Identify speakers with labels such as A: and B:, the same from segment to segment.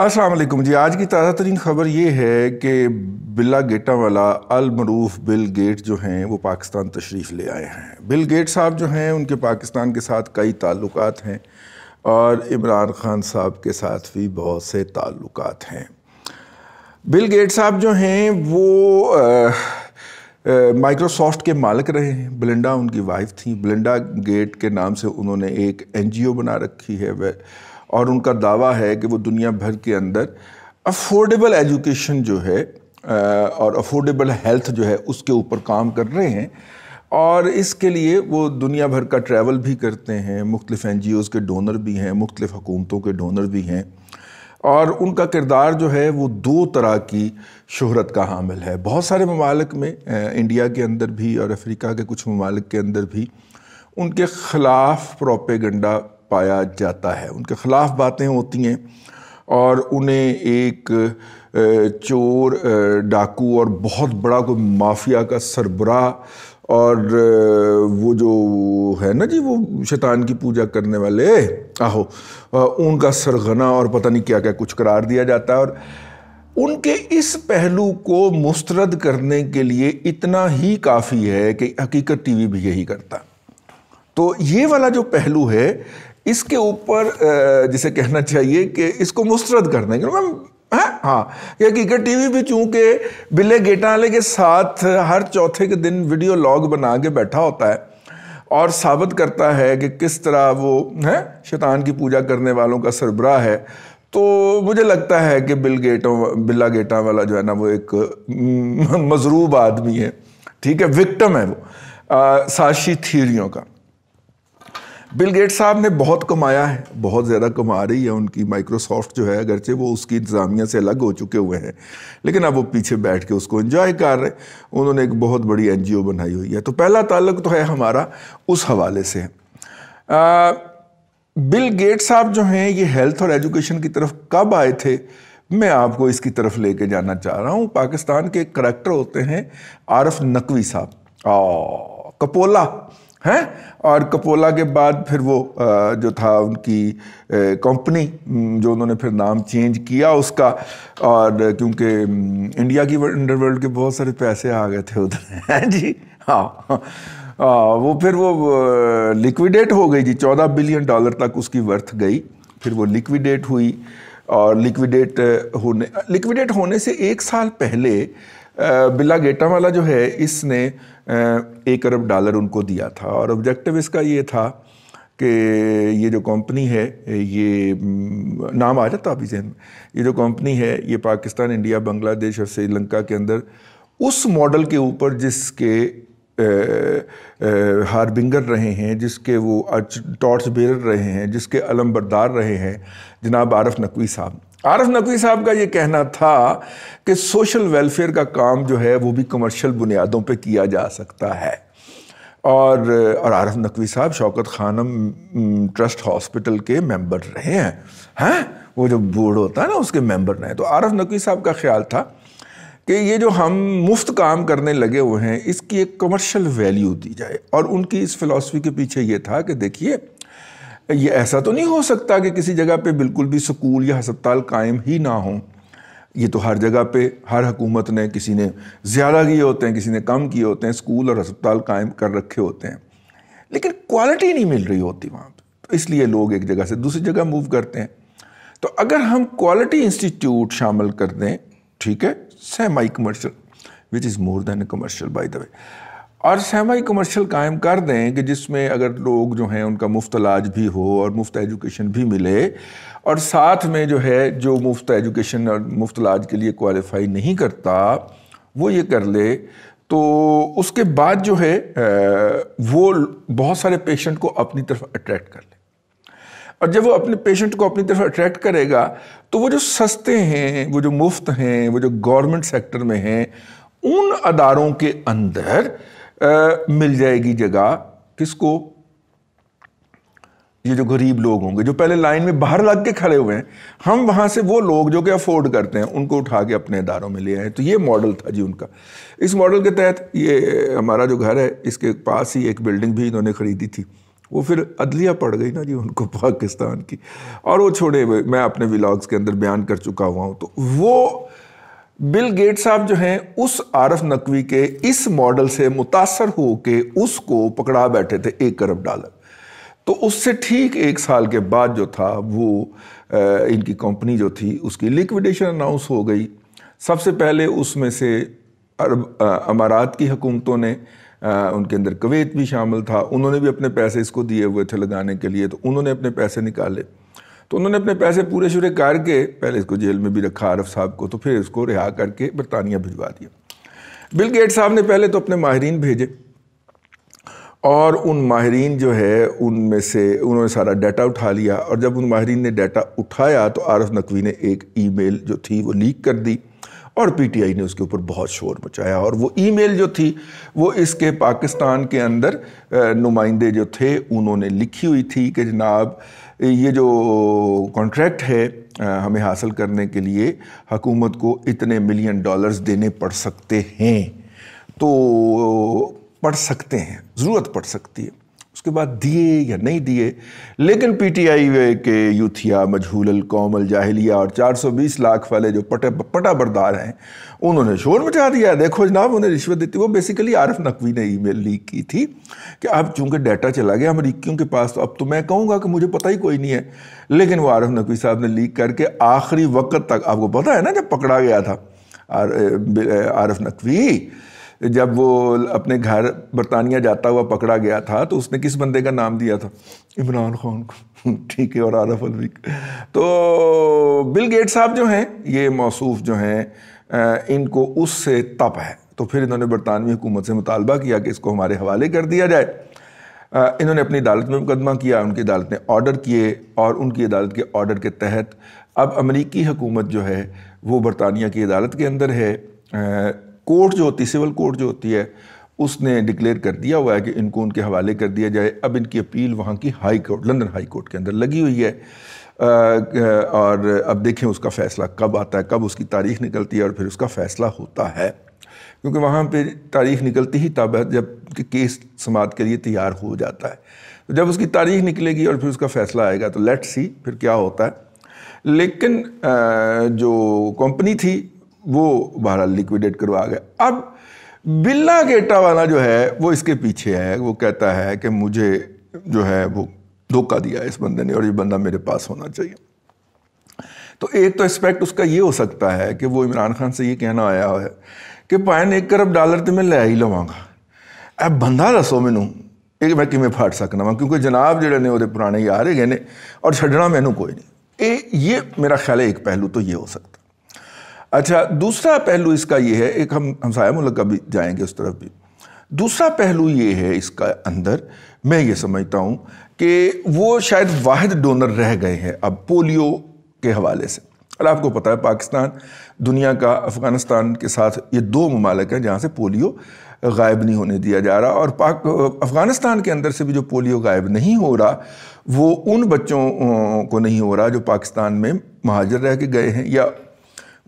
A: असलम जी आज की ताज़ा तरीन ख़बर ये है कि बिल्ला गेटा वाला अलमरूफ बिल गेट जो हैं वो पाकिस्तान तशरीफ़ ले आए हैं बिल गेट साहब जो हैं उनके पाकिस्तान के साथ कई ताल्लुक हैं और इमरान ख़ान साहब के साथ भी बहुत से ताल्लुक हैं बिल गेट साहब जो हैं वो माइक्रोसॉफ्ट के मालिक रहे हैं बलिंडा उनकी वाइफ थी बलिंडा गेट के नाम से उन्होंने एक ओ बना रखी है वह और उनका दावा है कि वो दुनिया भर के अंदर अफोर्डेबल एजुकेशन जो है और अफोर्डेबल हेल्थ जो है उसके ऊपर काम कर रहे हैं और इसके लिए वो दुनिया भर का ट्रैवल भी करते हैं मुख्तफ एन जी ओज़ के डोनर भी हैं मुख्तफ़ हकूमतों के डोनर भी हैं और उनका किरदार जो है वो दो तरह की शहरत का हामिल है बहुत सारे ममालक में इंडिया के अंदर भी और अफ्रीका के कुछ ममालक के अंदर भी उनके ख़िलाफ़ प्रोपेगंडा पाया जाता है उनके ख़िलाफ़ बातें होती हैं और उन्हें एक चोर डाकू और बहुत बड़ा कोई माफिया का सरबरा और वो जो है ना जी वो शैतान की पूजा करने वाले आहो उनका सरगना और पता नहीं क्या क्या कुछ करार दिया जाता है और उनके इस पहलू को मुस्तरद करने के लिए इतना ही काफ़ी है कि हकीकत टीवी भी यही करता तो ये वाला जो पहलू है इसके ऊपर जिसे कहना चाहिए कि इसको मुस्तरद कर देंगे मैम मतलब, हाँ हाँ ये टी वी भी चूँकि बिले गेटाले के साथ हर चौथे के दिन वीडियो लॉग बना के बैठा होता है और साबित करता है कि किस तरह वो है शैतान की पूजा करने वालों का सरबरा है तो मुझे लगता है कि बिल गेटों बिल्ला गेटा वाला जो है ना वो एक मजरूब आदमी है ठीक है विक्टम है वो आ, साशी थीरियों का बिल गेट साहब ने बहुत कमाया है बहुत ज़्यादा कमा रही है उनकी माइक्रोसॉफ्ट जो है अगरचे वो उसकी इंतज़ामिया से अलग हो चुके हुए हैं लेकिन अब वो पीछे बैठ के उसको इन्जॉय कर रहे उन्होंने एक बहुत बड़ी एन बनाई हुई है तो पहला ताल्लुक तो है हमारा उस हवाले से आ, बिल गेट साहब जो हैं ये हेल्थ और एजुकेशन की तरफ कब आए थे मैं आपको इसकी तरफ लेके जाना चाह रहा हूँ पाकिस्तान के एक करेक्टर होते हैं आरफ नकवी साहब कपोला हैं और कपोला के बाद फिर वो जो था उनकी कंपनी जो उन्होंने फिर नाम चेंज किया उसका और क्योंकि इंडिया की अंडरवर्ल्ड के बहुत सारे पैसे आ गए थे उधर हैं जी हाँ आ, वो फिर वो लिक्विडेट हो गई जी चौदह बिलियन डॉलर तक उसकी वर्थ गई फिर वो लिक्विडेट हुई और लिक्विडेट होने लिक्विडेट होने से एक साल पहले बिला गेटा वाला जो है इसने एक अरब डॉलर उनको दिया था और ऑब्जेक्टिव इसका ये था कि ये जो कंपनी है ये नाम आ जाता अभी जहन में ये जो कंपनी है ये पाकिस्तान इंडिया बांग्लादेश और श्रीलंका के अंदर उस मॉडल के ऊपर जिसके हारबिंगर रहे हैं जिसके वो टॉर्च बेर रहे हैं जिसके अलम बरदार रहे हैं जनाब आरफ नकवी साहब आरफ नकवी साहब का ये कहना था कि सोशल वेलफेयर का काम जो है वो भी कमर्शियल बुनियादों पे किया जा सकता है और और आरफ नकवी साहब शौकत खानम ट्रस्ट हॉस्पिटल के मेंबर रहे हैं हैं वो जो बोर्ड होता है ना उसके मेंबर रहे तो आरफ नकवी साहब का ख्याल था कि ये जो हम मुफ्त काम करने लगे हुए हैं इसकी एक कमर्शियल वैल्यू दी जाए और उनकी इस फिलॉसफी के पीछे ये था कि देखिए ये ऐसा तो नहीं हो सकता कि किसी जगह पे बिल्कुल भी स्कूल या हस्पताल कायम ही ना हों ये तो हर जगह पे हर हकूमत ने किसी ने ज़्यादा किए होते हैं किसी ने कम किए होते हैं स्कूल और हस्पताल कायम कर रखे होते हैं लेकिन क्वालिटी नहीं मिल रही होती वहाँ पर तो इसलिए लोग एक जगह से दूसरी जगह मूव करते हैं तो अगर हम क्वालिटी इंस्टीट्यूट शामिल कर दें ठीक है semi commercial which is more than commercial by the way और सहमाई कमर्शल कायम कर दें कि जिसमें अगर लोग जो हैं उनका मुफ्त इलाज भी हो और मुफ्त एजुकेशन भी मिले और साथ में जो है जो मुफ्त एजुकेशन और मुफ्त इलाज के लिए क्वालिफाई नहीं करता वो ये कर ले तो उसके बाद जो है वो बहुत सारे पेशेंट को अपनी तरफ अट्रैक्ट कर ले और जब वो अपने पेशेंट को अपनी तरफ अट्रैक्ट करेगा तो वो जो सस्ते हैं वो जो मुफ्त हैं वो जो गवर्नमेंट सेक्टर में हैं उन अदारों के अंदर मिल जाएगी जगह किसको ये जो गरीब लोग होंगे जो पहले लाइन में बाहर लग के खड़े हुए हैं हम वहाँ से वो लोग जो कि अफोर्ड करते हैं उनको उठा के अपने इदारों में ले आए तो ये मॉडल था जी उनका इस मॉडल के तहत ये हमारा जो घर है इसके पास ही एक बिल्डिंग भी इन्होंने ख़रीदी थी वो फिर अदलिया पड़ गई ना जी उनको पाकिस्तान की और वो छोड़े हुए मैं अपने व्लाग्स के अंदर बयान कर चुका हुआ हूँ तो वो बिल गेट साहब जो हैं उस आरफ नकवी के इस मॉडल से मुतासर होके उसको पकड़ा बैठे थे एक अरब डॉलर तो उससे ठीक एक साल के बाद जो था वो इनकी कंपनी जो थी उसकी लिक्विडेशन अनाउंस हो गई सबसे पहले उसमें से अरब अमारात की हुकूमतों ने आ, उनके अंदर कवेत भी शामिल था उन्होंने भी अपने पैसे इसको दिए हुए थे लगाने के लिए तो उन्होंने अपने पैसे निकाले तो उन्होंने अपने पैसे पूरे शुरे करके पहले इसको जेल में भी रखा आरफ साहब को तो फिर इसको रिहा करके बरतानिया भिजवा दिया बिल गेट साहब ने पहले तो अपने माहरीन भेजे और उन माहरीन जो है उनमें से उन्होंने सारा डाटा उठा लिया और जब उन माहरीन ने डाटा उठाया तो आरफ नकवी ने एक ईमेल जो थी वो लीक कर दी और पीटीआई ने उसके ऊपर बहुत शोर मचाया और वो ईमेल जो थी वो इसके पाकिस्तान के अंदर नुमाइंदे जो थे उन्होंने लिखी हुई थी कि जनाब ये जो कॉन्ट्रैक्ट है हमें हासिल करने के लिए हकूमत को इतने मिलियन डॉलर्स देने पड़ सकते हैं तो पढ़ सकते हैं ज़रूरत पड़ सकती है उसके बाद दिए या नहीं दिए लेकिन पीटीआई के यूथिया मजहूल कौमल जाहलिया और 420 लाख वाले जो पटे पटा बरदार हैं उन्होंने शोर मचा दिया देखो जनाब उन्हें रिश्वत देती वो बेसिकली आरफ नकवी ने ईमेल लीक की थी कि अब चूंकि डाटा चला गया अमरीकियों के पास तो अब तो मैं कहूँगा कि मुझे पता ही कोई नहीं है लेकिन वो आरफ नकवी साहब ने लीक करके आखिरी वक्त तक आपको पता है ना जब पकड़ा गया था आर, आरफ नकवी जब वो अपने घर बरतानिया जाता हुआ पकड़ा गया था तो उसने किस बंदे का नाम दिया था इमरान खान को ठीक है और आरफ अलवी तो बिल गेट साहब जो हैं ये मौसूफ जो हैं इनको उससे तप है तो फिर इन्होंने बरतानवी हुकूमत से मुतालबा किया कि इसको हमारे हवाले कर दिया जाए इन्होंने अपनी अदालत में मुकदमा किया उनकी अदालत ने ऑर्डर किए और उनकी अदालत के ऑर्डर के तहत अब अमरीकी हुकूमत जो है वो बरतानिया की अदालत के अंदर है कोर्ट जो होती है सिविल कोर्ट जो होती है उसने डिक्लेयर कर दिया हुआ है कि इनको उनके हवाले कर दिया जाए अब इनकी अपील वहाँ की high court London high court के अंदर लगी हुई है और अब देखें उसका फ़ैसला कब आता है कब उसकी तारीख निकलती है और फिर उसका फ़ैसला होता है क्योंकि वहाँ पर तारीख निकलती ही तब है जब कि केस समात के लिए तैयार हो जाता है तो जब उसकी तारीख निकलेगी और फिर उसका फ़ैसला आएगा तो लेट सी फिर क्या होता है लेकिन जो कंपनी थी वो बहरहाल लिक्विडेट करवा गया अब बिल्ला गेटा वाला जो है वो इसके पीछे है वो कहता है कि मुझे जो है वो धोखा दिया इस बंदे ने और ये बंदा मेरे पास होना चाहिए तो एक तो एक्सपेक्ट उसका ये हो सकता है कि वो इमरान खान से ये कहना आया है कि पायन एक अरब डॉलर तो मैं लै ही लवांगा अब बंदा दसो मैनू एक मैं किमें ਫੜ सकना वा क्योंकि जनाब ਜਿਹੜੇ ਨੇ ਉਹਦੇ ਪੁਰਾਣੇ और छड़ना ਨੇ कोई नहीं ये मेरा ख्याल है एक पहलू तो ये हो सकता अच्छा दूसरा पहलू इसका ये है एक हम हमसाया मुल्क का भी जाएंगे उस तरफ भी दूसरा पहलू ये है इसका अंदर मैं ये समझता हूँ कि वो शायद वाद डोनर रह गए हैं अब पोलियो के हवाले से और आपको पता है पाकिस्तान दुनिया का अफ़गानिस्तान के साथ ये दो ममालक हैं जहाँ से पोलियो गायब नहीं होने दिया जा रहा और पाक अफ़गानिस्तान के अंदर से भी जो पोलियो गायब नहीं हो रहा वो उन बच्चों को नहीं हो रहा जो पाकिस्तान में महाजर रह के गए हैं या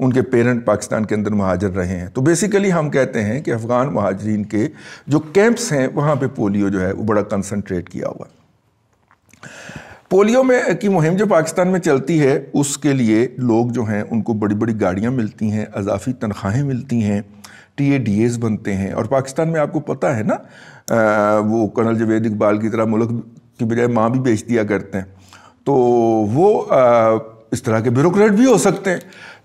A: उनके पेरेंट पाकिस्तान के अंदर महाजर रहे हैं तो बेसिकली हम कहते हैं कि अफ़गान महाजरीन के जो कैंप्स हैं वहाँ पे पोलियो जो है वो बड़ा कंसनट्रेट किया हुआ पोलियो में की मुहिम जो पाकिस्तान में चलती है उसके लिए लोग जो हैं उनको बड़ी बड़ी गाड़ियाँ मिलती हैं अजाफी तनख्वाहें मिलती हैं टी ए डी बनते हैं और पाकिस्तान में आपको पता है ना आ, वो कर्नल जवेद इकबाल की तरह मुल्क की बजाय माँ भी बेच दिया करते हैं तो वो आ, इस तरह के ब्यूरोक्रेट भी हो सकते हैं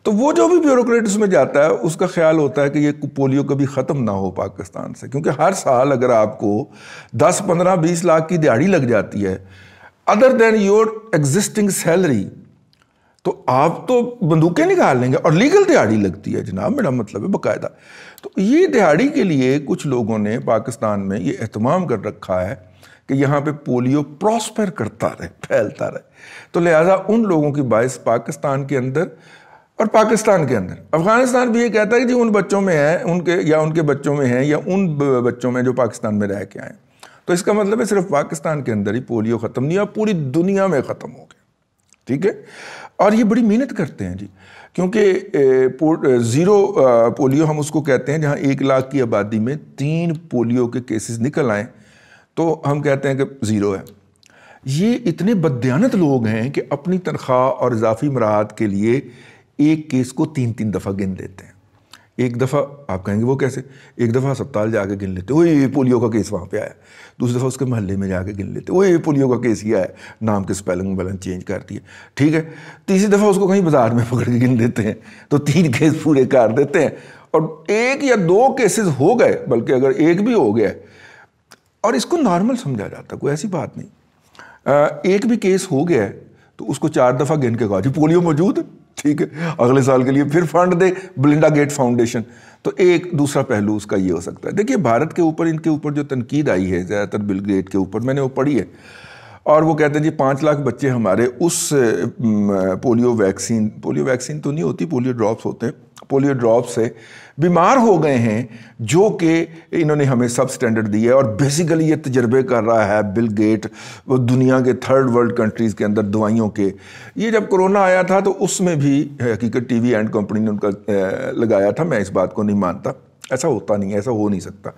A: तो वो जो भी ब्यूरोक्रेट उसमें जाता है उसका ख्याल होता है कि ये पोलियो कभी ख़त्म ना हो पाकिस्तान से क्योंकि हर साल अगर आपको 10, 15, 20 लाख की दिहाड़ी लग जाती है other than your existing salary तो आप तो बंदूकें निकाल लेंगे और लीगल दिहाड़ी लगती है जनाब मेरा मतलब है बाकायदा तो ये दिहाड़ी के लिए कुछ लोगों ने पाकिस्तान में ये अहतमाम कर रखा है कि यहाँ पे पोलियो प्रॉस्पर करता रहे फैलता रहे तो लिहाजा उन लोगों की बायस पाकिस्तान के अंदर और पाकिस्तान के अंदर अफगानिस्तान भी ये कहता है कि जी उन बच्चों में है उनके या उनके बच्चों में है या उन बच्चों में जो पाकिस्तान में रह के आए तो इसका मतलब है सिर्फ पाकिस्तान के अंदर ही पोलियो ख़त्म नहीं हुआ पूरी दुनिया में ख़त्म हो गया ठीक है और ये बड़ी मेहनत करते हैं जी क्योंकि ज़ीरो पोलियो हम उसको कहते हैं जहाँ एक लाख की आबादी में तीन पोलियो के केसेस निकल आए तो हम कहते हैं कि ज़ीरो है ये इतने बदयानत लोग हैं कि अपनी तनख्वाह और इजाफी मराहत के लिए एक केस को तीन तीन दफ़ा गिन लेते हैं एक दफ़ा आप कहेंगे वो कैसे एक दफ़ा अस्पताल जाके गिन लेते वो ये पोलियो का केस वहाँ पे आया दूसरी दफ़ा उसके मोहल्ले में जाके गिन लेते वो ये पोलियो का केस ही आया नाम के स्पेलिंग वेलिंग चेंज करती है ठीक है तीसरी दफ़ा उसको कहीं बाजार में पकड़ के गिन देते हैं तो तीन केस पूरे कर देते हैं और एक या दो केसेस हो गए बल्कि अगर एक भी हो गया और इसको नॉर्मल समझा जाता कोई ऐसी बात नहीं एक भी केस हो गया तो उसको चार दफ़ा गिन के कहा जी पोलियो मौजूद है ठीक है अगले साल के लिए फिर फंड दे ब्लिंडा गेट फाउंडेशन तो एक दूसरा पहलू उसका ये हो सकता है देखिए भारत के ऊपर इनके ऊपर जो तनकीद आई है ज़्यादातर बिल गेट के ऊपर मैंने वो पढ़ी है और वो कहते हैं जी पाँच लाख बच्चे हमारे उस पोलियो वैक्सीन पोलियो वैक्सीन तो नहीं होती पोलियो ड्रॉप्स होते हैं पोलियो ड्रॉप से बीमार हो गए हैं जो कि इन्होंने हमें सब स्टैंडर्ड दिए है और बेसिकली ये तजर्बे कर रहा है बिल गेट वो दुनिया के थर्ड वर्ल्ड कंट्रीज़ के अंदर दवाइयों के ये जब कोरोना आया था तो उसमें भी हकीकत टीवी एंड कंपनी ने उनका लगाया था मैं इस बात को नहीं मानता ऐसा होता नहीं ऐसा हो नहीं सकता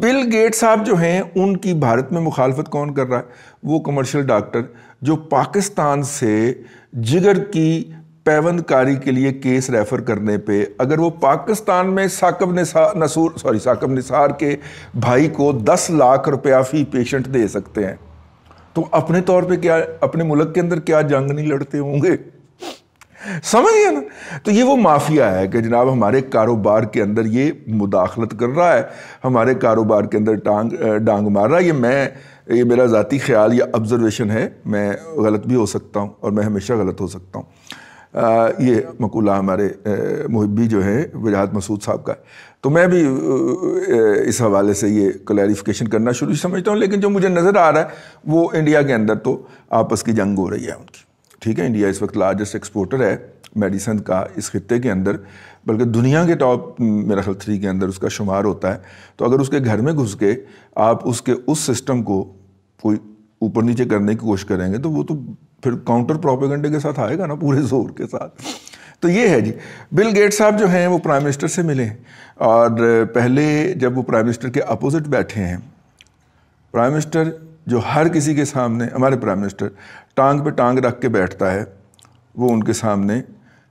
A: बिल गेट साहब जो हैं उनकी भारत में मुखालफत कौन कर रहा है वो कमर्शियल डॉक्टर जो पाकिस्तान से जिगर की पैवंदकारी के लिए केस रेफ़र करने पे अगर वो पाकिस्तान में साकब निसार नसूर सॉरी साकब निसार के भाई को 10 लाख रुपया फ़ी पेशेंट दे सकते हैं तो अपने तौर पे क्या अपने मुल्क के अंदर क्या जंग नहीं लड़ते होंगे समझ गया ना तो ये वो माफिया है कि जनाब हमारे कारोबार के अंदर ये मुदाखलत कर रहा है हमारे कारोबार के अंदर टांग डांग मार रहा है ये मैं ये मेरा ज़ाती ख्याल या ऑब्जर्वेशन है मैं गलत भी हो सकता हूँ और मैं हमेशा गलत हो सकता हूँ ये मकुला हमारे मुहबी जो हैं वजाहत मसूद साहब का तो मैं भी इस हवाले से ये क्लैरिफिकेशन करना शुरू समझता हूँ लेकिन जो मुझे नज़र आ रहा है वो इंडिया के अंदर तो आपस की जंग हो रही है उनकी ठीक है इंडिया इस वक्त लार्जेस्ट एक्सपोर्टर है मेडिसन का इस खत्े के अंदर बल्कि दुनिया के टॉप मेरा ख्याल थ्री के अंदर उसका शुमार होता है तो अगर उसके घर में घुस के आप उसके उस सिस्टम को कोई ऊपर नीचे करने की कोशिश करेंगे तो वो तो फिर काउंटर प्रोपेगेंडे के साथ आएगा ना पूरे जोर के साथ तो ये है जी बिल गेट्स साहब जो हैं वो प्राइम मिनिस्टर से मिले और पहले जब वो प्राइम मिनिस्टर के अपोजिट बैठे हैं प्राइम मिनिस्टर जो हर किसी के सामने हमारे प्राइम मिनिस्टर टांग पे टांग रख के बैठता है वो उनके सामने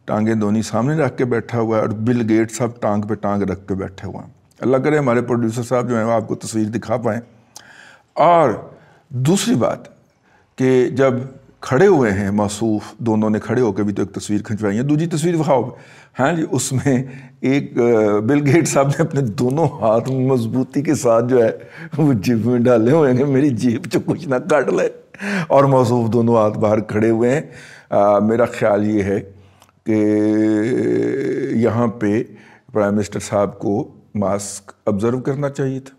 A: टांगे धोनी सामने रख के बैठा हुआ है और बिल गेट साहब टांग पे टांग रख के बैठे हुए हैं अल्लाह करे हमारे प्रोड्यूसर साहब जो हैं वो आपको तस्वीर दिखा पाएँ और दूसरी बात कि जब खड़े हुए हैं मासूफ दोनों ने खड़े होकर भी तो एक तस्वीर खिंचवाई है दूसरी तस्वीर वहाओ हाँ जी उसमें एक बिल गेट साहब ने अपने दोनों हाथ मजबूती के साथ जो है वो जेब में डाले हुए हैं मेरी जेब जो कुछ ना काट ले और मौसूफ दोनों हाथ बाहर खड़े हुए हैं आ, मेरा ख्याल ये है कि यहाँ पे प्राइम मिनिस्टर साहब को मास्क ऑब्ज़र्व करना चाहिए था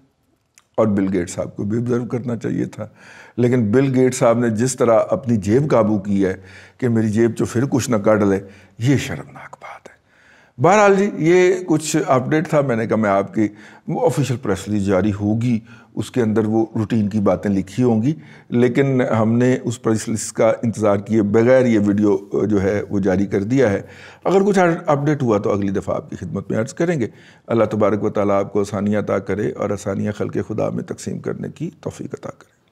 A: और बिल गेट साहब को भी ऑब्ज़र्व करना चाहिए था लेकिन बिल गेट साहब ने जिस तरह अपनी जेब काबू की है कि मेरी जेब जो फिर कुछ ना काट ले ये शर्मनाक बात है बहरहाल जी ये कुछ अपडेट था मैंने कहा मैं आपकी ऑफिशियल प्रेस रिलीज जारी होगी उसके अंदर वो रूटीन की बातें लिखी होंगी लेकिन हमने उस प्रेस रिलीज का इंतज़ार किए बगैर ये वीडियो जो है वो जारी कर दिया है अगर कुछ अपडेट हुआ तो अगली दफ़ा आपकी खिदमत में अर्ज़ करेंगे अल्लाह तबारक व ताली आपको आसानियाँ अता करे और आसानियाँ खल के खुदा में तकसीम करने की तोफ़ी अता करे